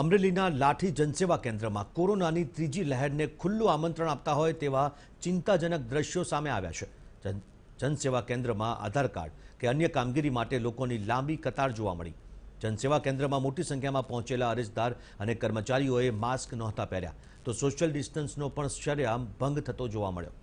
અમરેલીના લાઠી જનસેવા કેન્દ્રમાં કોરોનાની ત્રીજી લહેરને ખુલ્લું આમંત્રણ આપતા હોય તેવા ચિંતાજનક દ્રશ્યો સામે આવ્યા છે જનસેવા કેન્દ્રમાં આધાર કાર્ડ કે અન્ય કામગીરી માટે લોકોની લાંબી કતાર જોવા મળી જનસેવા કેન્દ્રમાં મોટી સંખ્યામાં પહોંચેલા અરજદાર અને કર્મચારીઓએ માસ્ક નહોતા પહેર્યા તો સોશિયલ ડિસ્ટન્સનો પણ શરેઆમ ભંગ થતો જોવા મળ્યો